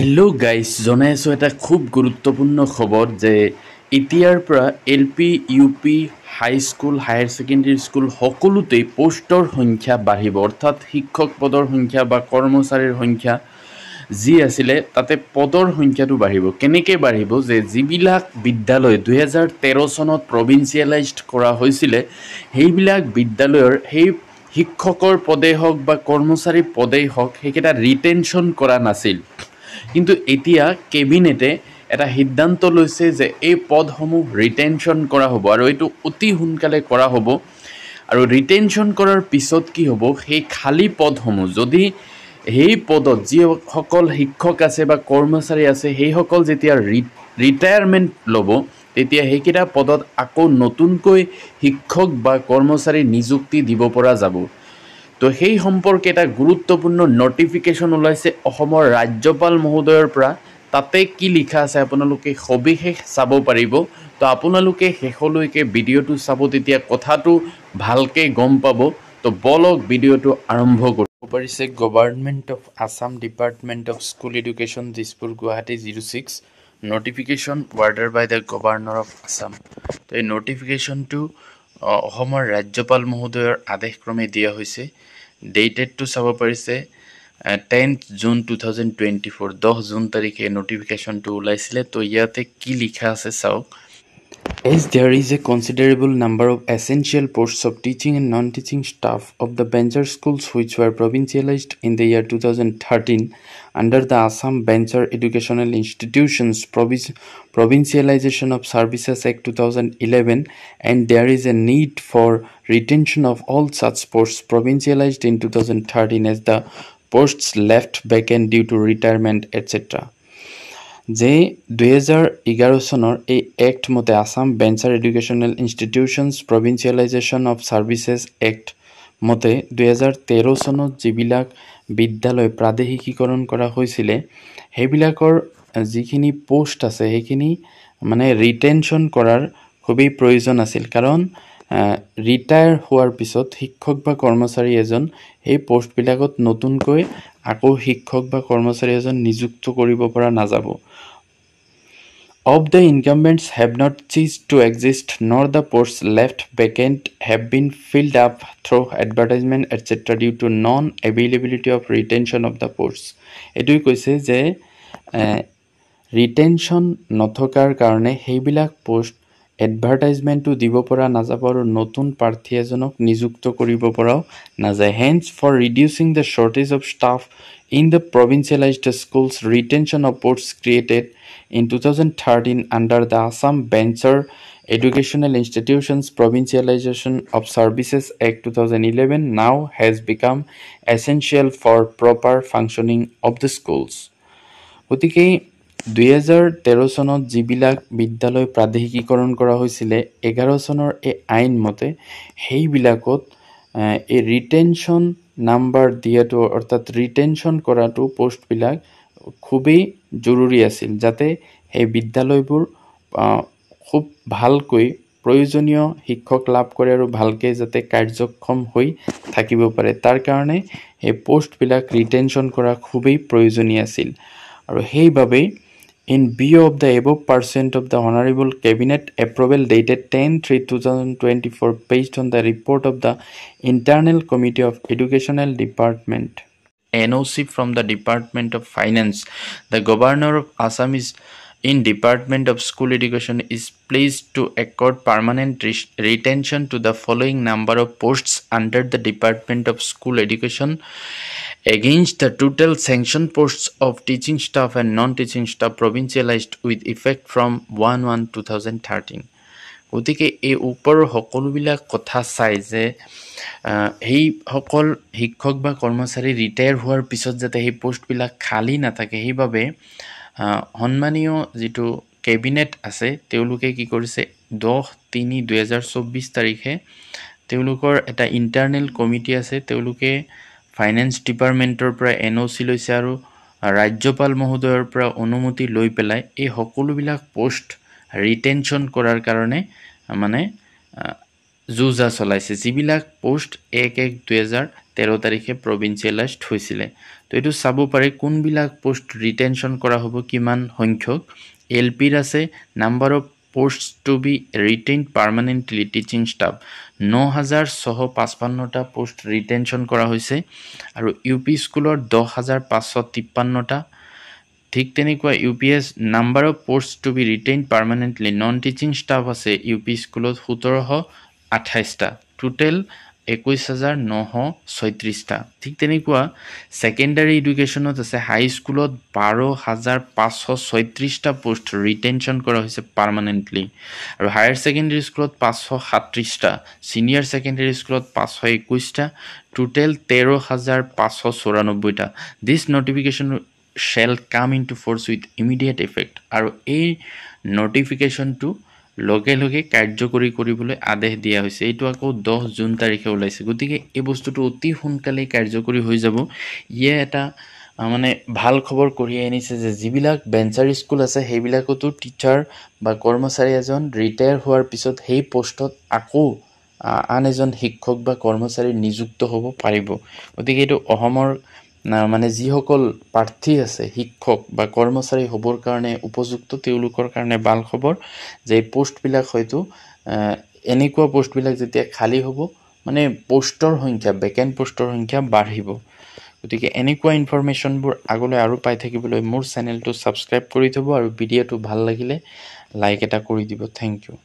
Hello' guys জনাই আছোঁ এটা খুব গুৰুত্বপূৰ্ণ খবৰ যে এতিয়াৰ পৰা L P U P high school higher secondary school সকলোতেই পষ্টৰ সংখ্যা বাঢ়িব অৰ্থাৎ শিক্ষক পদৰ সংখ্যা বা কৰ্মচাৰীৰ সংখ্যা যি আছিলে তাতে পদৰ সংখ্যাটো বাঢ়িব কেনেকৈ বাঢ়িব যে যিবিলাক বিদ্যালয় দুহেজাৰ তেৰ চনত প্ৰভিঞ্চিয়েলাইজড কৰা হৈছিলে সেইবিলাক বিদ্যালয়ৰ সেই শিক্ষকৰ পদেই হওক বা কৰ্মচাৰী পদেই হওক সেইকেইটা ৰিটেনশ্যন কৰা নাছিল কিন্তু এতিয়া কেবিনেটে এটা সিদ্ধান্ত লৈছে যে এই পদসমূহ ৰিটেনশ্যন কৰা হ'ব আৰু এইটো অতি সোনকালে কৰা হ'ব আৰু ৰিটেনশ্যন কৰাৰ পিছত কি হ'ব সেই খালী পদসমূহ যদি সেই পদত যিসকল শিক্ষক আছে বা কৰ্মচাৰী আছে সেইসকল যেতিয়া ৰিটায়াৰমেণ্ট ল'ব তেতিয়া সেইকেইটা পদত আকৌ নতুনকৈ শিক্ষক বা কৰ্মচাৰী নিযুক্তি দিব পৰা যাব তো সেই সম্পৰ্কে এটা গুৰুত্বপূৰ্ণ নটিফিকেশ্যন ওলাইছে অসমৰ ৰাজ্যপাল মহোদয়ৰ পৰা তাতে কি লিখা আছে আপোনালোকে সবিশেষ চাব পাৰিব তো আপোনালোকে শেষলৈকে ভিডিঅ'টো চাব তেতিয়া কথাটো ভালকৈ গম পাব তো বলক ভিডিঅ'টো আৰম্ভ কৰিব পাৰিছে government of Assam department of school education Dispur Guwahati zero' six notification order by the governor of Assam তো এই নটিফিকেশ্যনটো অসমৰ ৰাজ্যপাল মহোদয়ৰ আদেশক্ৰমে দিয়া হৈছে ডেটেডটো চাব পাৰিছে tenth June two thousand twenty four দহ জুন তাৰিখে ন'টিফিকেশ্যনটো ওলাইছিলে তো ইয়াতে কি লিখা আছে চাওক As there is a considerable number of essential posts of teaching and non-teaching staff of the Bencher schools which were provincialized in the year 2013 under the Assam Bencher Educational Institutions Provincialization of Services Act 2011 and there is a need for retention of all such posts provincialized in 2013 as the posts left vacant due to retirement etc. যে দুহেজাৰ এঘাৰ চনৰ এই act মতে Assam venture educational institutions provincialisation of services act মতে দুহেজাৰ তেৰ চনত যিবিলাক বিদ্যালয় প্ৰাদেশিকীকৰণ কৰা হৈছিলে সেইবিলাকৰ যিখিনি পোষ্ট আছে সেইখিনি মানে ৰিটেনশ্যন কৰাৰ খুবেই প্ৰয়োজন আছিল কাৰণ ৰিটায়াৰ হোৱাৰ পিছত শিক্ষক বা কৰ্মচাৰী এজন সেই পোষ্টবিলাকত নতুনকৈ আকৌ শিক্ষক বা কৰ্মচাৰী এজন নিযুক্ত কৰিব পৰা নাযাব of the incumbents have not ceased to exist nor the posts left vacant have been filled up through advertisement etcetera due to non availability of retention of the posts এইটোৱে কৈছে যে ৰিটেনশ্যন নথকাৰ কাৰণে সেইবিলাক প'ষ্ট এডভাৰটাইজমেণ্টটো দিব পৰা নাযাব আৰু নতুন প্ৰাৰ্থী এজনক নিযুক্ত কৰিব পৰাও নাযায় hands for reducing the shortage of staff in the provincialised schools retention of posts created in two thousand thirteen under the Assam venture educational institutions provincialisation of services act two thousand eleven now has become essential for proper functioning of the schools গতিকে দুহেজাৰ তেৰ চনত যিবিলাক বিদ্যালয় প্ৰাদেশিকীকৰণ কৰা হৈছিলে এঘাৰ চনৰ এই আইন মতে সেইবিলাকত এই ৰিটেনশ্যন নাম্বাৰ দিয়াটো অৰ্থাৎ ৰিটেনশ্যন কৰাটো প'ষ্টবিলাক খুবেই জৰুৰী আছিল যাতে সেই বিদ্যালয়বোৰ খুব ভালকৈ প্ৰয়োজনীয় শিক্ষক লাভ কৰে আৰু ভালকৈ যাতে কাৰ্যক্ষম হৈ থাকিব পাৰে তাৰ কাৰণে সেই প'ষ্টবিলাক ৰিটেনশ্যন কৰা খুবেই প্ৰয়োজনীয় আছিল আৰু সেইবাবেই In view of the above, pursuant of the Honorable Cabinet approval dated 10-3-2024 based on the report of the Internal Committee of Educational Department, NOC from the Department of Finance, the Governor of Assam is in Department of School Education is pleased to accord permanent re retention to the following number of posts under the Department of School Education against the total sanction posts of teaching staff and non-teaching staff provincialized with effect from 1-1-2013. গতিকে এই ওপৰৰ সকলোবিলাক কথা চাই যে সেইসকল শিক্ষক বা কৰ্মচাৰী ৰিটায়াৰ হোৱাৰ পিছত যাতে সেই পোষ্টবিলাক খালী নাথাকে সেইবাবে সন্মানীয় যিটো কেবিনেট আছে তেওঁলোকে কি কৰিছে দহ তিনি দুহেজাৰ চৌব্বিছ তাৰিখে তেওঁলোকৰ এটা ইণ্টাৰনেল কমিটি আছে তেওঁলোকে ফাইনেন্স ডিপাৰ্টমেণ্টৰ পৰা এন অ' চি লৈছে আৰু ৰাজ্যপাল মহোদয়ৰ পৰা অনুমতি লৈ পেলাই এই সকলোবিলাক পষ্ট ৰিটেনশ্যন কৰাৰ কাৰণে মানে যুঁজা চলাইছে যিবিলাক পষ্ট এক এক দুহেজাৰ তেৰ তাৰিখে প্ৰভিঞ্চিয়েলাইজড হৈছিলে তো এইটো চাব পাৰি কোনবিলাক পষ্ট ৰিটেনশ্যন কৰা হ'ব কিমান সংখ্যক এল পিৰ আছে number of post to be retain permanently teaching staff ন হাজাৰ ছশ পাঁচপন্নটা পোষ্ট ৰিটেনশ্যন কৰা হৈছে আৰু ইউ পি স্কুলৰ দহ হাজাৰ পাঁচশ তিপ্পান্নটা ঠিক তেনেকুৱা U P S number of post to be retain permanently non teaching staff আছে ইউ পি স্কুলত সোতৰশ আঠাইছটা টোটেল একৈছ হাজাৰ নশ ছয়ত্ৰিছটা ঠিক তেনেকুৱা ছেকেণ্ডাৰী এডুকেশ্যনত আছে হাইস্কুলত বাৰ হাজাৰ পাঁচশ ছয়ত্ৰিছটা পোষ্ট ৰিটেনশ্যন কৰা হৈছে পাৰ্মানেণ্টলি আৰু হায়াৰ ছেকেণ্ডেৰী স্কুলত পাঁচশ সাতত্ৰিছটা ছিনিয়ৰ ছেকেণ্ডেৰী স্কুলত পাঁচশ একৈছটা টোটেল তেৰ হাজাৰ পাঁচশ চৌৰানব্বৈটা this notification shall come into force with immediate effect আৰু এই নটিফিকেশ্যনটো লগে লগে কাৰ্যকৰী কৰিবলৈ আদেশ দিয়া হৈছে এইটো আকৌ দহ জুন তাৰিখে ওলাইছে গতিকে এই বস্তুটো অতি সোনকালেই কাৰ্যকৰী হৈ যাব ইয়ে এটা মানে ভাল খবৰ কঢ়িয়াই আনিছে যে যিবিলাক ভেঞ্চাৰী স্কুল আছে সেইবিলাকতো টিচাৰ বা কৰ্মচাৰী এজন ৰিটায়াৰ হোৱাৰ পিছত সেই পষ্টত আকৌ আন এজন শিক্ষক বা কৰ্মচাৰী নিযুক্ত হ'ব পাৰিব গতিকে এইটো অসমৰ মানে যিসকল প্ৰাৰ্থী আছে শিক্ষক বা কৰ্মচাৰী হ'বৰ কাৰণে উপযুক্ত তেওঁলোকৰ কাৰণে ভাল খবৰ যে পোষ্টবিলাক হয়তো এনেকুৱা পোষ্টবিলাক যেতিয়া খালী হ'ব মানে পোষ্টৰ সংখ্যা বেকেণ্ড পোষ্টৰ সংখ্যা বাঢ়িব গতিকে এনেকুৱা ইনফৰ্মেশ্যনবোৰ আগলৈ আৰু পাই থাকিবলৈ মোৰ চেনেলটো ছাবস্ক্ৰাইব কৰি থ'ব আৰু ভিডিঅ'টো ভাল লাগিলে লাইক এটা কৰি দিব থেংক ইউ